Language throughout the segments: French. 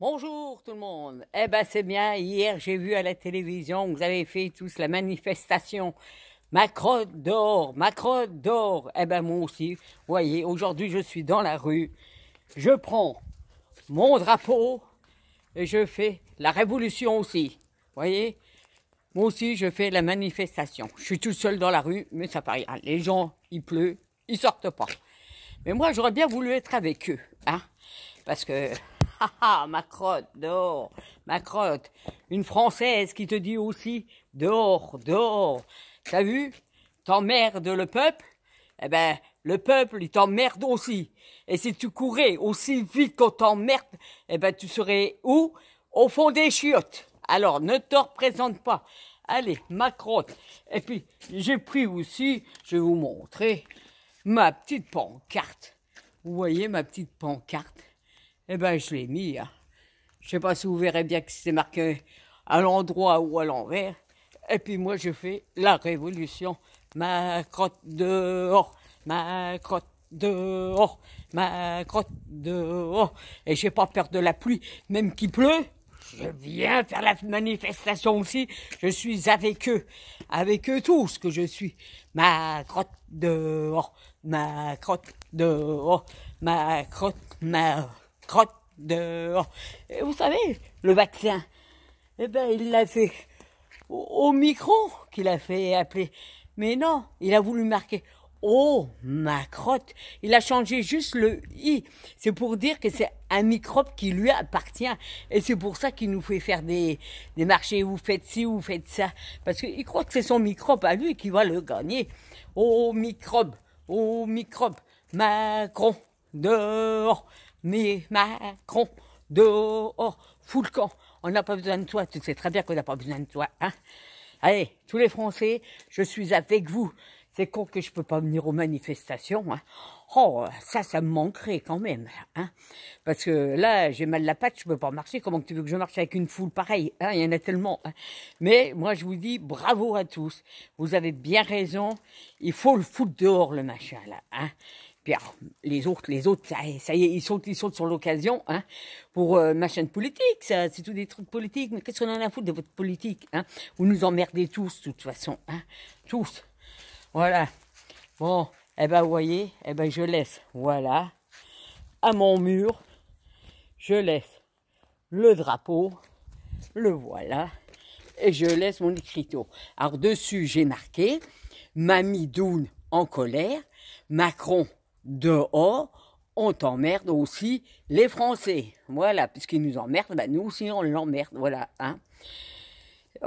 Bonjour tout le monde. Eh ben c'est bien, hier j'ai vu à la télévision vous avez fait tous la manifestation Macron d'or Macron d'or Eh ben moi aussi, vous voyez, aujourd'hui je suis dans la rue, je prends mon drapeau et je fais la révolution aussi. Vous voyez Moi aussi je fais la manifestation. Je suis tout seul dans la rue, mais ça paraît rien. Hein, les gens, il pleut, ils sortent pas. Mais moi j'aurais bien voulu être avec eux, hein Parce que Ha ah, ma crotte, dehors, ma crotte. Une Française qui te dit aussi, dehors, dehors. T'as vu T'emmerdes le peuple Eh ben, le peuple, il t'emmerde aussi. Et si tu courais aussi vite qu'on t'emmerde, eh ben, tu serais où Au fond des chiottes. Alors, ne te représente pas. Allez, ma crotte. Et puis, j'ai pris aussi, je vais vous montrer, ma petite pancarte. Vous voyez ma petite pancarte eh ben, je l'ai mis. Hein. Je sais pas si vous verrez bien que c'est marqué à l'endroit ou à l'envers. Et puis moi, je fais la révolution. Ma crotte dehors, ma crotte dehors, ma crotte dehors. Et j'ai pas peur de la pluie, même qu'il pleut. Je viens faire la manifestation aussi. Je suis avec eux, avec eux tous que je suis. Ma crotte dehors, ma crotte dehors, ma crotte, dehors crotte de Et vous savez, le vaccin, eh ben, il l'a fait au, micro qu'il a fait appeler. Mais non, il a voulu marquer Oh, ma crotte Il a changé juste le i. C'est pour dire que c'est un microbe qui lui appartient. Et c'est pour ça qu'il nous fait faire des, des marchés. Vous faites ci, vous faites ça. Parce qu'il croit que c'est son microbe à lui qui va le gagner. Oh, microbe Oh, microbe Macron Dehors mais Macron, dehors, oh, fous le camp. On n'a pas besoin de toi, tu sais très bien qu'on n'a pas besoin de toi. Hein Allez, tous les Français, je suis avec vous. C'est con que je peux pas venir aux manifestations. Hein. Oh, ça, ça me manquerait quand même. Hein. Parce que là, j'ai mal la patte, je ne peux pas marcher. Comment tu veux que je marche avec une foule pareille hein Il y en a tellement. Hein. Mais moi, je vous dis bravo à tous. Vous avez bien raison. Il faut le foutre dehors, le machin, là. Hein. Ah, les autres, les autres, ça, y est, ils sautent, ils sautent sur l'occasion hein, pour euh, ma chaîne politique, ça, c'est tout des trucs politiques. Mais qu'est-ce qu'on en a à de votre politique hein? Vous nous emmerdez tous, de toute façon, hein? tous. Voilà. Bon, et eh ben, vous voyez, eh ben, je laisse, voilà, à mon mur, je laisse le drapeau, le voilà, et je laisse mon écriteau. Alors, dessus, j'ai marqué Mamie Doune en colère, Macron dehors, on t'emmerde aussi les Français. Voilà, puisqu'ils nous emmerdent, bah nous aussi on l'emmerde, voilà. Hein.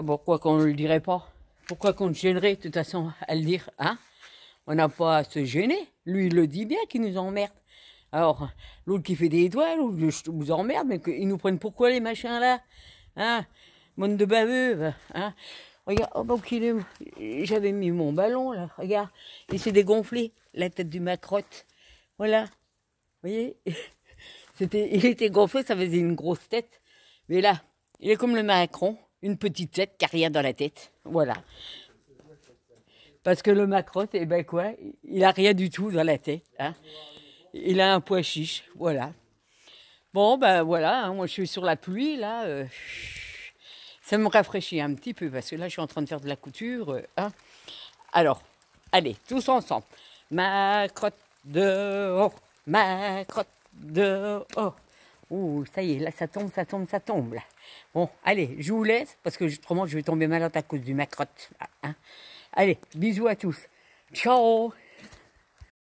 Pourquoi qu'on ne le dirait pas Pourquoi qu'on gênerait de toute façon à le dire hein On n'a pas à se gêner. Lui, il le dit bien qu'il nous emmerde. Alors, l'autre qui fait des étoiles, je vous emmerde, mais qu'ils nous prennent pourquoi les machins là Hein Monde de baveux, hein Regarde, oh, j'avais mis mon ballon, là, regarde. Il s'est dégonflé, la tête du macrotte. Voilà. Vous voyez Il était gonflé, ça faisait une grosse tête. Mais là, il est comme le Macron, une petite tête qui n'a rien dans la tête. Voilà. Parce que le macrotte, eh ben quoi, il n'a rien du tout dans la tête. Hein. Il a un poids chiche, voilà. Bon, ben voilà, hein, moi je suis sur la pluie, là. Euh, ça me rafraîchit un petit peu parce que là, je suis en train de faire de la couture. Euh, hein. Alors, allez, tous ensemble. Ma crotte haut, ma crotte haut. Ouh, ça y est, là, ça tombe, ça tombe, ça tombe. Là. Bon, allez, je vous laisse parce que autrement, je vais tomber malade à cause du ma crotte. Hein. Allez, bisous à tous. Ciao